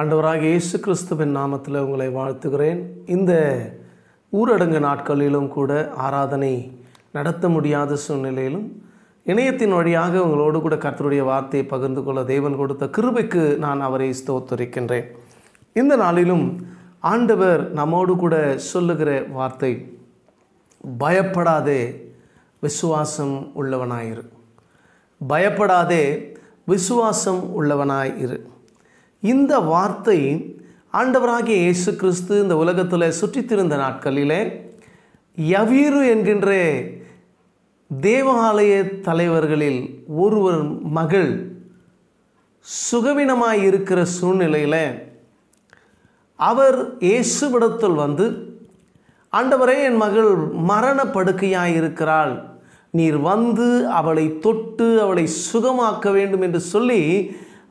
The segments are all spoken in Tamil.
ஆண்டவராக இயேசு கிறிஸ்துவின் நாமத்தில் உங்களை வாழ்த்துகிறேன் இந்த ஊரடங்கு நாட்களிலும் கூட ஆராதனை நடத்த முடியாத சூழ்நிலையிலும் இணையத்தின் வழியாக உங்களோடு கூட கர்த்தருடைய வார்த்தையை பகிர்ந்து கொள்ள தேவன் கொடுத்த கிருபைக்கு நான் அவரை ஸ்தோத்தரிக்கின்றேன் இந்த நாளிலும் ஆண்டவர் நம்மோடு கூட சொல்லுகிற வார்த்தை பயப்படாதே விசுவாசம் உள்ளவனாயிரு பயப்படாதே விசுவாசம் உள்ளவனாயிரு இந்த வார்த்தை ஆண்டவராகிய இயேசு கிறிஸ்து இந்த உலகத்தில் சுற்றித்திருந்த நாட்களிலே யவீரு என்கின்ற தேவாலய தலைவர்களில் ஒருவர் மகள் சுகவீனமாக இருக்கிற சூழ்நிலையில் அவர் இயேசுவிடத்தில் வந்து ஆண்டவரே என் மகள் மரணப்படுக்கையாக இருக்கிறாள் நீர் வந்து அவளை தொட்டு அவளை சுகமாக்க வேண்டும் என்று சொல்லி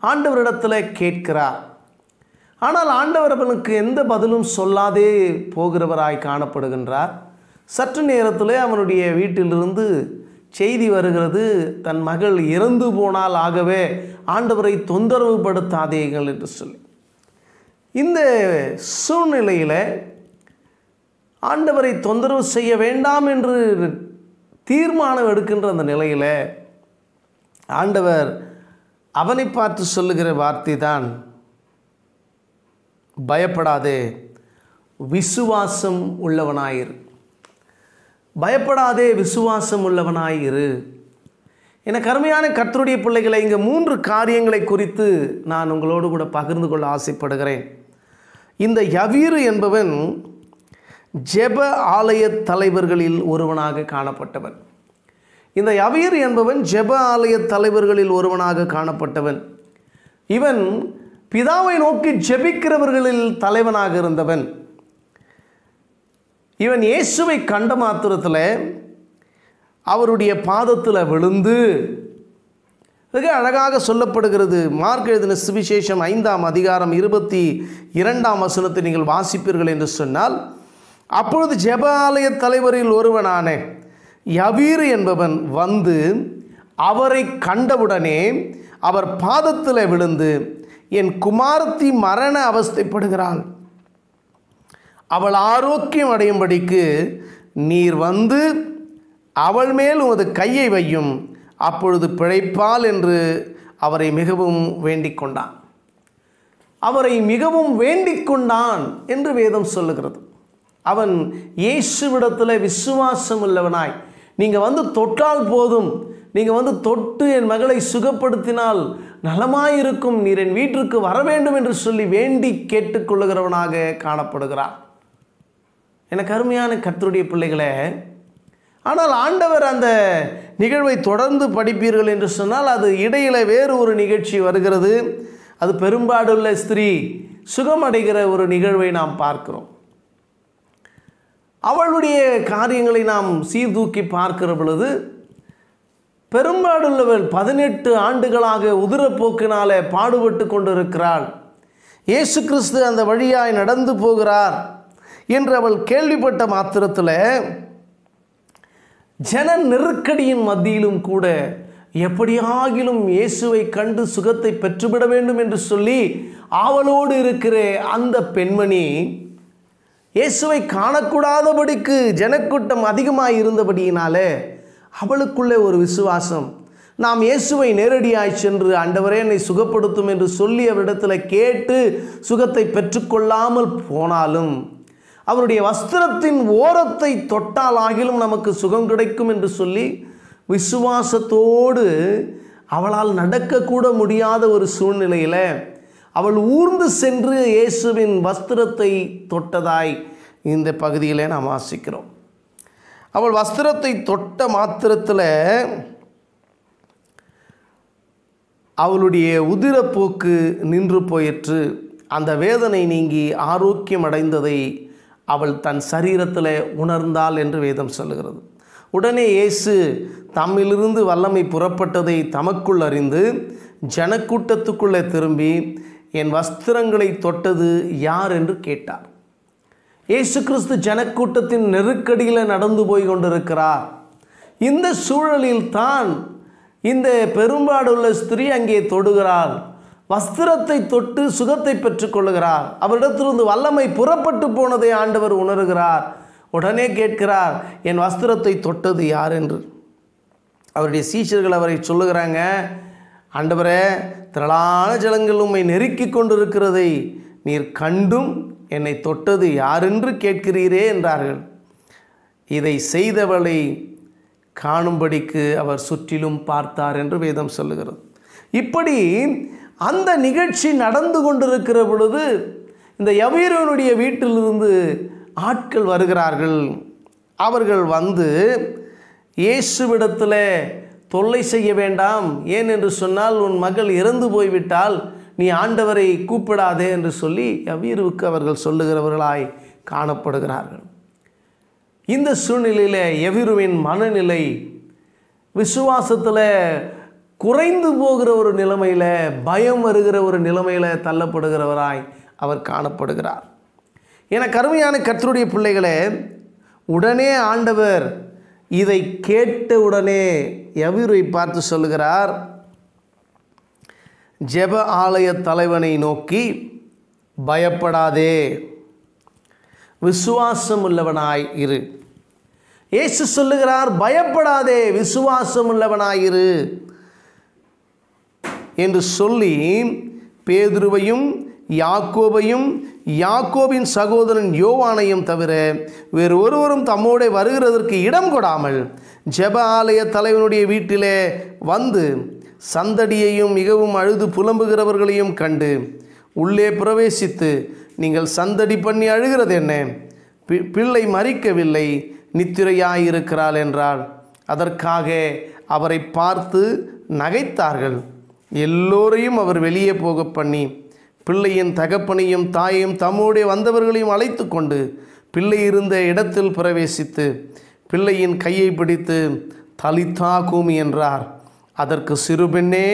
ஆண்டவரிடத்தில் கேட்கிறார் ஆனால் ஆண்டவர் அவனுக்கு எந்த பதிலும் சொல்லாதே போகிறவராய் காணப்படுகின்றார் சற்று நேரத்தில் அவனுடைய வீட்டிலிருந்து செய்தி வருகிறது தன் மகள் இறந்து போனால் ஆகவே ஆண்டவரை தொந்தரவு படுத்தாதீர்கள் என்று சொல்லி இந்த சூழ்நிலையில் ஆண்டவரை தொந்தரவு செய்ய வேண்டாம் என்று தீர்மானம் எடுக்கின்ற அந்த நிலையில் ஆண்டவர் அவனை பார்த்து சொல்லுகிற வார்த்தை தான் பயப்படாதே விசுவாசம் உள்ளவனாயிரு பயப்படாதே விசுவாசம் உள்ளவனாயிரு என கருமையான கர்த்தருடைய பிள்ளைகளை இங்கே மூன்று காரியங்களை குறித்து நான் உங்களோடு கூட பகிர்ந்து கொள்ள ஆசைப்படுகிறேன் இந்த யவீரு என்பவன் ஜெப ஆலய தலைவர்களில் ஒருவனாக காணப்பட்டவன் இந்த யவீர் என்பவன் ஜெப ஆலய தலைவர்களில் ஒருவனாக காணப்பட்டவன் இவன் பிதாவை நோக்கி ஜெபிக்கிறவர்களில் தலைவனாக இருந்தவன் இவன் இயேசுவை கண்ட மாத்திரத்தில் அவருடைய பாதத்தில் விழுந்து மிக அழகாக சொல்லப்படுகிறது மார்க் எழுதின சுவிசேஷம் ஐந்தாம் அதிகாரம் இருபத்தி இரண்டாம் வசனத்தை நீங்கள் வாசிப்பீர்கள் என்று சொன்னால் அப்பொழுது ஜெப ஆலய தலைவரில் ஒருவனானேன் யபீர் என்பவன் வந்து அவரை கண்டவுடனே அவர் பாதத்தில் விழுந்து என் குமாரத்தி மரண அவஸ்தைப்படுகிறாள் அவள் ஆரோக்கியம் அடையும்படிக்கு நீர் வந்து அவள் மேல் உமது கையை வையும் அப்பொழுது பிழைப்பாள் என்று அவரை மிகவும் வேண்டிக் கொண்டான் அவரை மிகவும் வேண்டிக் கொண்டான் என்று வேதம் சொல்லுகிறது அவன் இயேசுவிடத்தில் விசுவாசம் உள்ளவனாய் நீங்கள் வந்து தொட்டால் போதும் நீங்கள் வந்து தொட்டு என் மகளை சுகப்படுத்தினால் நலமாயிருக்கும் நீர் என் வீட்டிற்கு வர வேண்டும் என்று சொல்லி வேண்டி கேட்டுக்கொள்ளுகிறவனாக காணப்படுகிறார் எனக்கு அருமையான கத்தருடைய பிள்ளைகளே ஆனால் ஆண்டவர் அந்த நிகழ்வை தொடர்ந்து படிப்பீர்கள் என்று சொன்னால் அது இடையில வேறு ஒரு நிகழ்ச்சி வருகிறது அது பெரும்பாடுள்ள ஸ்திரீ சுகமடைகிற ஒரு நிகழ்வை நாம் பார்க்கிறோம் அவளுடைய காரியங்களை நாம் சீர்தூக்கி பார்க்கிற பொழுது பெரும்பாடுள்ளவள் பதினெட்டு ஆண்டுகளாக உதிரப்போக்கினால பாடுபட்டு கொண்டிருக்கிறாள் இயேசு கிறிஸ்து அந்த வழியாய் நடந்து போகிறார் என்று அவள் கேள்விப்பட்ட மாத்திரத்தில் ஜன நெருக்கடியின் மத்தியிலும் கூட எப்படியாகிலும் இயேசுவை கண்டு சுகத்தை பெற்றுவிட வேண்டும் என்று சொல்லி அவளோடு இருக்கிற அந்த பெண்மணி இயேசுவை காணக்கூடாதபடிக்கு ஜனக்கூட்டம் அதிகமாக இருந்தபடியினாலே அவளுக்குள்ளே ஒரு விசுவாசம் நாம் இயேசுவை நேரடியாய் சென்று அண்டவரே என்னை சுகப்படுத்தும் என்று சொல்லி அவரிடத்தில் கேட்டு சுகத்தை பெற்றுக்கொள்ளாமல் போனாலும் அவருடைய வஸ்திரத்தின் ஓரத்தை தொட்டால் ஆகிலும் நமக்கு சுகம் கிடைக்கும் என்று சொல்லி விசுவாசத்தோடு அவளால் நடக்கக்கூட முடியாத ஒரு சூழ்நிலையில் அவள் ஊர்ந்து சென்று இயேசுவின் வஸ்திரத்தை தொட்டதாய் இந்த பகுதியில் நாம் வாசிக்கிறோம் அவள் வஸ்திரத்தை தொட்ட மாத்திரத்தில் அவளுடைய உதிரப்போக்கு நின்று போயிற்று அந்த வேதனை நீங்கி ஆரோக்கியம் அடைந்ததை அவள் தன் சரீரத்தில் உணர்ந்தாள் என்று வேதம் சொல்லுகிறது உடனே இயேசு தம்மிலிருந்து வல்லமை புறப்பட்டதை தமக்குள் அறிந்து ஜனக்கூட்டத்துக்குள்ளே திரும்பி என் வஸ்திரங்களை தொட்டது யார் என்று கேட்டார் ஏசு கிறிஸ்து ஜனக்கூட்டத்தின் நெருக்கடியில் நடந்து போய் கொண்டிருக்கிறார் இந்த சூழலில் தான் இந்த பெரும்பாடுள்ள ஸ்திரீ அங்கே தொடுகிறாள் வஸ்திரத்தை தொட்டு சுகத்தை பெற்றுக்கொள்கிறார் அவரிடத்திலிருந்து வல்லமை புறப்பட்டு போனதை ஆண்டவர் உணர்கிறார் உடனே கேட்கிறார் என் வஸ்திரத்தை தொட்டது யார் என்று அவருடைய சீஷர்கள் அவரை சொல்லுகிறாங்க ஆண்டவரே திரளான ஜலங்கள் உம்மை நெருக்கி கொண்டிருக்கிறதை நீர் கண்டும் என்னை தொட்டது யாரென்று கேட்கிறீரே என்றார்கள் இதை செய்தவளை காணும்படிக்கு அவர் சுற்றிலும் பார்த்தார் என்று வேதம் சொல்லுகிறது இப்படி அந்த நிகழ்ச்சி நடந்து கொண்டிருக்கிற பொழுது இந்த யவீரனுடைய வீட்டிலிருந்து ஆட்கள் வருகிறார்கள் அவர்கள் வந்து இயேசுவிடத்தில் தொல்லை செய்ய வேண்டாம் ஏன் என்று சொன்னால் உன் மகள் இறந்து போய்விட்டால் நீ ஆண்டவரை கூப்பிடாதே என்று சொல்லி அவ்வீருவுக்கு அவர்கள் சொல்லுகிறவர்களாய் காணப்படுகிறார்கள் இந்த சூழ்நிலையில் எவிருவின் மனநிலை விசுவாசத்தில் குறைந்து போகிற ஒரு நிலைமையில் பயம் வருகிற ஒரு நிலைமையில் தள்ளப்படுகிறவராய் அவர் காணப்படுகிறார் என கருமையான கத்தருடைய பிள்ளைகளே உடனே ஆண்டவர் இதை கேட்டவுடனே எவிரை பார்த்து சொல்கிறார் ஜெப ஆலய தலைவனை நோக்கி பயப்படாதே விசுவாசம் உள்ளவனாய் இரு ஏசு சொல்லுகிறார் பயப்படாதே விசுவாசம் உள்ளவனாயிரு என்று சொல்லி பேதுருவையும் யாக்கோபையும் யாக்கோபின் சகோதரன் யோவானையும் தவிர வேறு ஒருவரும் தம்மோட வருகிறதற்கு இடம் கொடாமல் ஜெப ஆலய தலைவனுடைய வீட்டிலே வந்து சந்தடியையும் மிகவும் அழுது புலம்புகிறவர்களையும் கண்டு உள்ளே பிரவேசித்து நீங்கள் சந்தடி பண்ணி அழுகிறது என்ன பி பிள்ளை மறிக்கவில்லை நித்திரையாயிருக்கிறாள் என்றார் அதற்காக அவரை பார்த்து நகைத்தார்கள் எல்லோரையும் அவர் வெளியே போக பண்ணி பிள்ளையின் தகப்பனையும் தாயையும் தம்முடைய வந்தவர்களையும் அழைத்து கொண்டு பிள்ளை இருந்த இடத்தில் பிரவேசித்து பிள்ளையின் கையை பிடித்து தலித்தா கூமி என்றார் அதற்கு சிறுபெண்ணே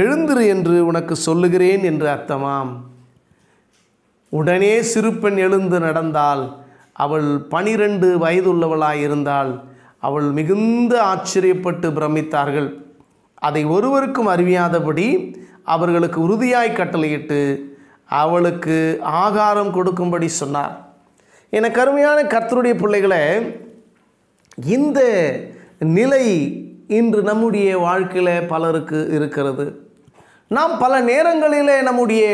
எழுந்திரு என்று உனக்கு சொல்லுகிறேன் என்று அர்த்தமாம் உடனே சிறுபெண் எழுந்து நடந்தால் அவள் பனிரெண்டு வயதுள்ளவளாயிருந்தாள் அவள் மிகுந்த ஆச்சரியப்பட்டு பிரமித்தார்கள் அதை ஒருவருக்கும் அறிவியாதபடி அவர்களுக்கு உறுதியாய் கட்டளையிட்டு அவளுக்கு ஆகாரம் கொடுக்கும்படி சொன்னார் என கருமையான கர்த்தருடைய பிள்ளைகளை இந்த நிலை இன்று நம்முடைய வாழ்க்கையில் பலருக்கு இருக்கிறது நாம் பல நேரங்களிலே நம்முடைய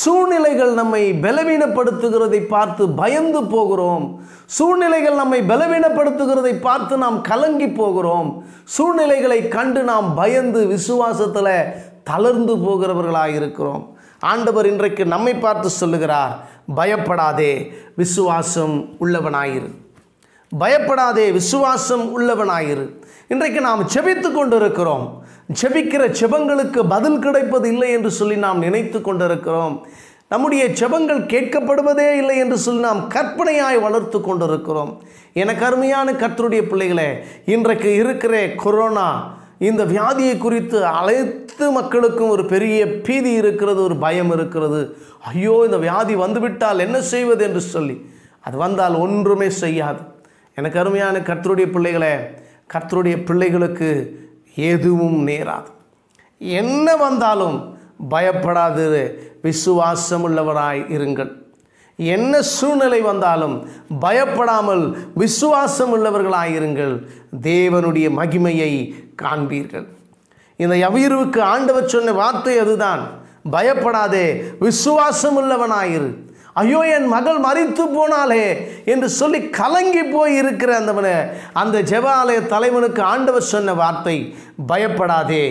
சூழ்நிலைகள் நம்மை பலவீனப்படுத்துகிறதை பார்த்து பயந்து போகிறோம் சூழ்நிலைகள் நம்மை பலவீனப்படுத்துகிறதை பார்த்து நாம் கலங்கி போகிறோம் சூழ்நிலைகளை கண்டு நாம் பயந்து விசுவாசத்தில் தளர்ந்து போகிறவர்களாக இருக்கிறோம் ஆண்டவர் இன்றைக்கு நம்மை பார்த்து சொல்லுகிறார் பயப்படாதே விசுவாசம் உள்ளவனாயிரு பயப்படாதே விசுவாசம் உள்ளவனாயிரு இன்றைக்கு நாம் செபித்து கொண்டிருக்கிறோம் செபிக்கிற செபங்களுக்கு பதில் கிடைப்பது இல்லை என்று சொல்லி நாம் நினைத்து கொண்டிருக்கிறோம் நம்முடைய செபங்கள் கேட்கப்படுவதே இல்லை என்று சொல்லி நாம் கற்பனையாய் வளர்த்து கொண்டிருக்கிறோம் எனக்கு அருமையான கர்த்தருடைய பிள்ளைகளே இன்றைக்கு இருக்கிற கொரோனா இந்த வியாதியை குறித்து அனைத்து மக்களுக்கும் ஒரு பெரிய பீதி இருக்கிறது ஒரு பயம் இருக்கிறது ஐயோ இந்த வியாதி வந்துவிட்டால் என்ன செய்வது என்று சொல்லி அது வந்தால் ஒன்றுமே செய்யாது எனக்கு அருமையான கர்த்தருடைய பிள்ளைகளே கர்த்தருடைய பிள்ளைகளுக்கு எதுவும் நேராது என்ன வந்தாலும் பயப்படாது விசுவாசம் உள்ளவராய் இருங்கள் என்ன சூழ்நிலை வந்தாலும் பயப்படாமல் விசுவாசம் உள்ளவர்களாயிருங்கள் தேவனுடைய மகிமையை காண்பீர்கள் இந்த யவீருவுக்கு ஆண்டவர் சொன்ன வார்த்தை அதுதான் பயப்படாதே விசுவாசம் உள்ளவனாயிரு ஐயோ என் மகள் மறித்து போனாலே என்று சொல்லி கலங்கி போய் இருக்கிற அந்தவனை அந்த ஜெபாலய தலைவனுக்கு ஆண்டவர் சொன்ன வார்த்தை பயப்படாதே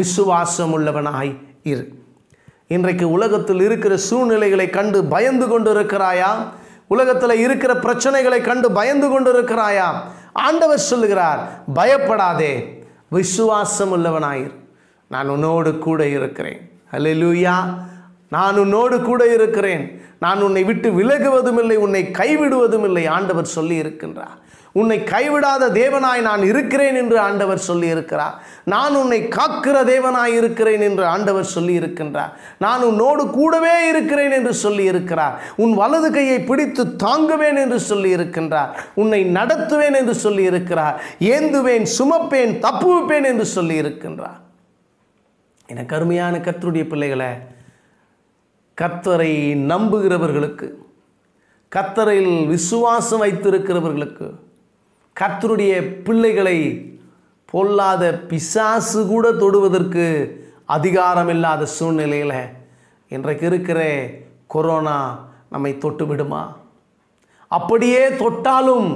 விசுவாசம் உள்ளவனாய் இரு இன்றைக்கு உலகத்தில் இருக்கிற சூழ்நிலைகளை கண்டு பயந்து கொண்டு இருக்கிறாயா உலகத்தில் இருக்கிற பிரச்சனைகளை கண்டு பயந்து கொண்டு இருக்கிறாயா ஆண்டவர் சொல்லுகிறார் பயப்படாதே விசுவாசம் உள்ளவனாயிரு நான் உன்னோடு கூட இருக்கிறேன் லூயா நான் உன்னோடு கூட இருக்கிறேன் நான் உன்னை விட்டு விலகுவதும் இல்லை உன்னை கைவிடுவதும் இல்லை ஆண்டவர் சொல்லி இருக்கின்றார் உன்னை கைவிடாத தேவனாய் நான் இருக்கிறேன் என்று ஆண்டவர் சொல்லி இருக்கிறார் நான் உன்னை காக்கிற தேவனாய் இருக்கிறேன் என்று ஆண்டவர் சொல்லி இருக்கின்றார் நான் உன்னோடு கூடவே இருக்கிறேன் என்று சொல்லி இருக்கிறார் உன் வலது கையை பிடித்து தாங்குவேன் என்று சொல்லி இருக்கின்றார் உன்னை நடத்துவேன் என்று சொல்லி இருக்கிறார் ஏந்துவேன் சுமப்பேன் தப்புவிப்பேன் என்று சொல்லி இருக்கின்றார் என கருமையான கத்தருடைய பிள்ளைகளை கத்தரை நம்புகிறவர்களுக்கு கத்தரையில் விசுவாசம் வைத்திருக்கிறவர்களுக்கு கத்தருடைய பிள்ளைகளை பொல்லாத பிசாசு கூட தொடுவதற்கு அதிகாரம் இல்லாத சூழ்நிலையில் இன்றைக்கு இருக்கிற கொரோனா நம்மை தொட்டு விடுமா அப்படியே தொட்டாலும்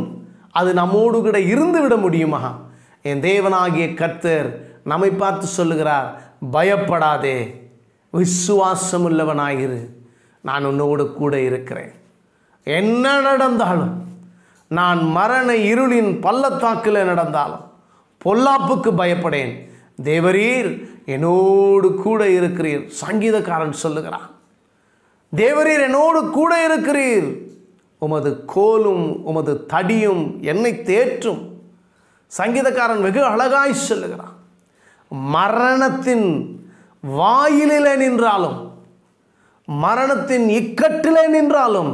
அது நம்மோடு கூட இருந்து விட முடியுமா என் தேவனாகிய கத்தர் நம்மை பார்த்து சொல்லுகிறார் பயப்படாதே விசுவாசம் உள்ளவனாயிரு நான் உன்னோடு கூட இருக்கிறேன் என்ன நடந்தாலும் நான் மரண இருளின் பள்ளத்தாக்கில் நடந்தாலும் பொல்லாப்புக்கு பயப்படேன் தேவரீர் என்னோடு கூட இருக்கிறீர் சங்கீதக்காரன் சொல்லுகிறான் தேவரீர் என்னோடு கூட இருக்கிறீர் உமது கோலும் உமது தடியும் என்னை தேற்றும் சங்கீதக்காரன் வெகு அழகாய் சொல்லுகிறான் மரணத்தின் வாயிலில் நின்றாலும் மரணத்தின் இக்கட்டிலே நின்றாலும்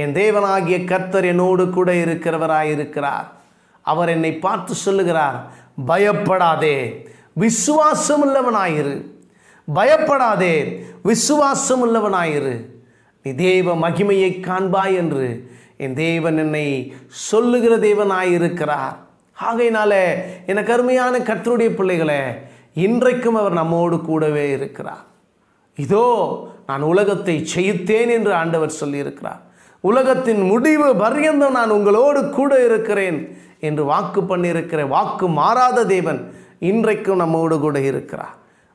என் தேவனாகிய கர்த்தர் என்னோடு கூட இருக்கிறவராயிருக்கிறார் அவர் என்னை பார்த்து சொல்லுகிறார் பயப்படாதே விசுவாசம் உள்ளவனாயிரு பயப்படாதே விசுவாசம் உள்ளவனாயிரு நீ தேவ மகிமையை காண்பாய் என்று என் தேவன் என்னை சொல்லுகிற தேவனாயிருக்கிறார் ஆகையினால எனக்கு கருமையான கர்த்தருடைய பிள்ளைகளை இன்றைக்கும் அவர் நம்மோடு கூடவே இருக்கிறார் இதோ நான் உலகத்தை செய்தேன் என்று ஆண்டவர் சொல்லியிருக்கிறார் உலகத்தின் முடிவு பரியந்தம் நான் உங்களோடு கூட இருக்கிறேன் என்று வாக்கு பண்ணியிருக்கிற வாக்கு மாறாத தேவன் இன்றைக்கும் நம்மோடு கூட இருக்கிறார்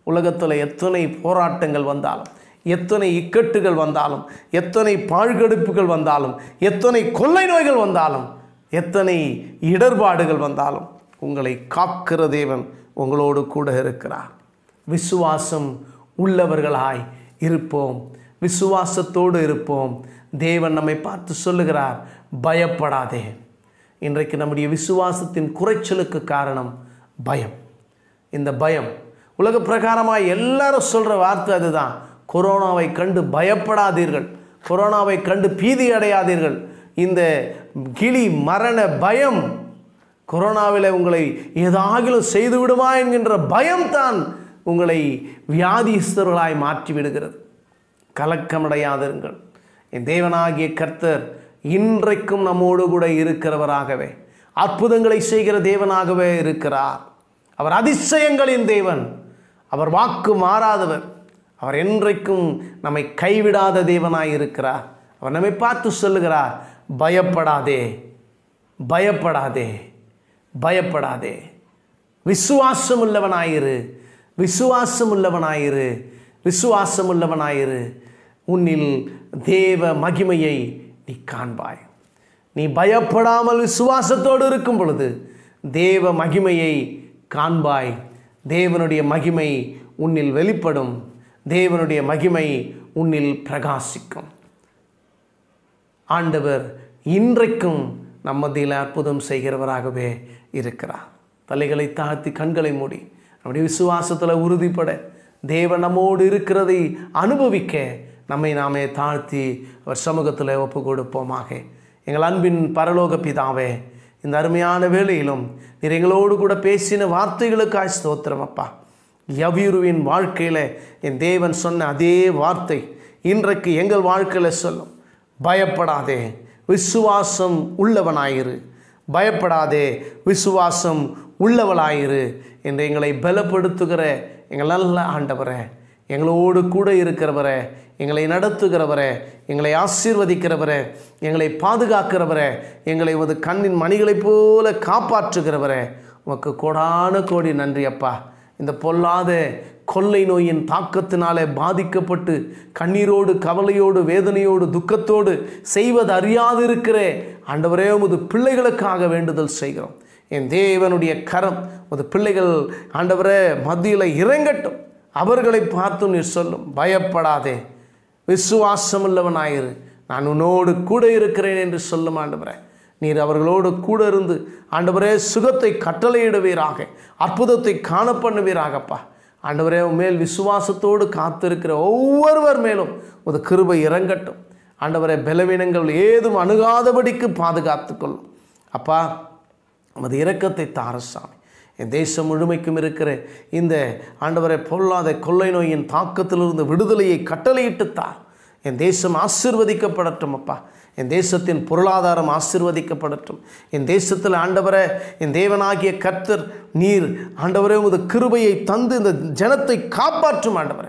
உலகத்தில் எத்தனை போராட்டங்கள் வந்தாலும் எத்தனை இக்கட்டுகள் வந்தாலும் எத்தனை பாழ்கடுப்புகள் வந்தாலும் எத்தனை கொள்ளை நோய்கள் வந்தாலும் எத்தனை இடர்பாடுகள் வந்தாலும் உங்களை காக்கிற தேவன் உங்களோடு கூட இருக்கிறார் விசுவாசம் உள்ளவர்களாய் இருப்போம் விசுவாசத்தோடு இருப்போம் தேவன் நம்மை பார்த்து சொல்லுகிறார் பயப்படாதே இன்றைக்கு நம்முடைய விசுவாசத்தின் குறைச்சலுக்கு காரணம் பயம் இந்த பயம் உலக பிரகாரமாக எல்லாரும் சொல்கிற வார்த்தை அதுதான் கொரோனாவை கண்டு பயப்படாதீர்கள் கொரோனாவை கண்டு பீதி அடையாதீர்கள் இந்த கிளி மரண பயம் கொரோனாவில் உங்களை ஏதாகிலும் செய்து விடுமா என்கின்ற பயம்தான் உங்களை வியாதிஸ்தர்களாய் மாற்றிவிடுகிறது கலக்கமடையாதிருங்கள் என் தேவனாகிய கர்த்தர் இன்றைக்கும் நம்மோடு கூட இருக்கிறவராகவே அற்புதங்களை செய்கிற தேவனாகவே இருக்கிறார் அவர் அதிசயங்களின் தேவன் அவர் வாக்கு மாறாதவர் அவர் என்றைக்கும் நம்மை கைவிடாத தேவனாய் இருக்கிறார் அவர் நம்மை பார்த்து சொல்லுகிறார் பயப்படாதே பயப்படாதே பயப்படாதே விசுவாசம் உள்ளவனாயிரு விசுவாசம் உள்ளவனாயிரு விசுவாசம் உள்ளவனாயிரு உன்னில் தேவ மகிமையை நீ காண்பாய் நீ பயப்படாமல் விசுவாசத்தோடு இருக்கும் பொழுது தேவ மகிமையை காண்பாய் தேவனுடைய மகிமை உன்னில் வெளிப்படும் தேவனுடைய மகிமை உன்னில் பிரகாசிக்கும் ஆண்டவர் இன்றைக்கும் நம் மத்தியில் அற்புதம் செய்கிறவராகவே இருக்கிறார் தலைகளை தாழ்த்தி கண்களை மூடி நம்முடைய விசுவாசத்தில் உறுதிப்பட தேவன் நம்மோடு இருக்கிறதை அனுபவிக்க நம்மை நாமே தாழ்த்தி அவர் சமூகத்தில் ஒப்பு கொடுப்போமாக எங்கள் அன்பின் பரலோக பிதாவே இந்த அருமையான வேளையிலும் நீர் எங்களோடு கூட பேசின வார்த்தைகளுக்காக ஸ்தோத்திரம் அப்பா யவியுருவின் வாழ்க்கையில் என் தேவன் சொன்ன அதே வார்த்தை இன்றைக்கு எங்கள் வாழ்க்கையில் சொல்லும் பயப்படாதே விசுவாசம் உள்ளவனாயிரு பயப்படாதே விசுவாசம் உள்ளவளாயிரு என்று எங்களை பலப்படுத்துகிற எங்கள் நல்ல ஆண்டவரே எங்களோடு கூட இருக்கிறவரே எங்களை நடத்துகிறவரே எங்களை ஆசீர்வதிக்கிறவரே எங்களை பாதுகாக்கிறவரே எங்களை ஒரு கண்ணின் மணிகளைப் போல காப்பாற்றுகிறவரே உமக்கு கோடான கோடி நன்றி அப்பா இந்த பொல்லாத கொள்ளை நோயின் தாக்கத்தினாலே பாதிக்கப்பட்டு கண்ணீரோடு கவலையோடு வேதனையோடு துக்கத்தோடு செய்வது அறியாது இருக்கிற ஆண்டவரே உமது பிள்ளைகளுக்காக வேண்டுதல் செய்கிறோம் என் தேவனுடைய கரம் உமது பிள்ளைகள் ஆண்டவரே மத்தியில் இறங்கட்டும் அவர்களை பார்த்து நீ சொல்லும் பயப்படாதே விசுவாசம் நான் உன்னோடு கூட இருக்கிறேன் என்று சொல்லும் ஆண்டவரே நீர் அவர்களோடு கூட இருந்து ஆண்டவரே சுகத்தை கட்டளையிடுவீராக அற்புதத்தை காணப்பண்ணுவீராகப்பா ஆண்டவரே ஆண்டவரே மேல் விசுவாசத்தோடு காத்திருக்கிற ஒவ்வொருவர் மேலும் ஒரு கிருபை இறங்கட்டும் ஆண்டவரே பலவீனங்கள் ஏதும் அணுகாதபடிக்கு பாதுகாத்துக்கொள்ளும் அப்பா நமது இரக்கத்தை தாரசாமி என் தேசம் முழுமைக்கும் இருக்கிற இந்த ஆண்டவரை பொல்லாத கொள்ளை நோயின் தாக்கத்திலிருந்து விடுதலையை கட்டளையிட்டு தார் என் தேசம் ஆசிர்வதிக்கப்படட்டும் அப்பா என் தேசத்தின் பொருளாதாரம் ஆசிர்வதிக்கப்படட்டும் என் தேசத்தில் ஆண்டவர என் தேவனாகிய கர்த்தர் நீர் ஆண்டவரே உமது கிருபையை தந்து இந்த ஜனத்தை காப்பாற்றும் ஆண்டவர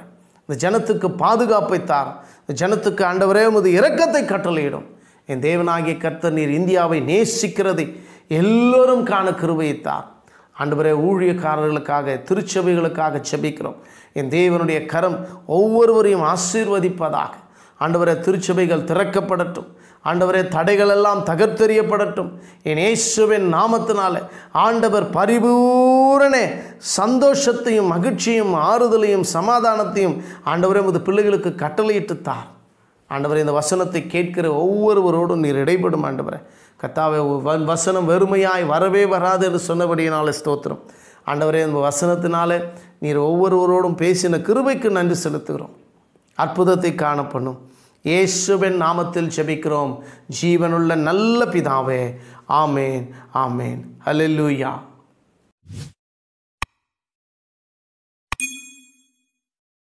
இந்த ஜனத்துக்கு பாதுகாப்பை தார் இந்த ஜனத்துக்கு ஆண்டவரே உமது இரக்கத்தை கட்டளையிடும் என் தேவனாகிய கர்த்தர் நீர் இந்தியாவை நேசிக்கிறதை எல்லோரும் காண கிருபையை தார் ஆண்டவரே ஊழியக்காரர்களுக்காக திருச்சபைகளுக்காக செபிக்கிறோம் என் தேவனுடைய கரம் ஒவ்வொருவரையும் ஆசீர்வதிப்பதாக ஆண்டவரே திருச்சபைகள் திறக்கப்படட்டும் ஆண்டவரே தடைகள் எல்லாம் தகர்த்தெறியப்படட்டும் என் இயேசுவின் நாமத்தினால ஆண்டவர் பரிபூரணே சந்தோஷத்தையும் மகிழ்ச்சியும் ஆறுதலையும் சமாதானத்தையும் ஆண்டவரே உமது பிள்ளைகளுக்கு கட்டளையிட்டு தார் ஆண்டவரே இந்த வசனத்தை கேட்கிற ஒவ்வொருவரோடும் நீர் இடைபடும் ஆண்டவரே கத்தாவை வசனம் வெறுமையாய் வரவே வராது என்று சொன்னபடியினால ஸ்தோத்திரம் ஆண்டவரே இந்த வசனத்தினால நீர் ஒவ்வொருவரோடும் பேசின கிருபைக்கு நன்றி செலுத்துகிறோம் அற்புதத்தை காணப்பண்ணும் இயேசுவின் நாமத்தில் செபிக்கிறோம் ஜீவனுள்ள நல்ல பிதாவே ஆமேன் ஆமேன் ஹலெல்லூயா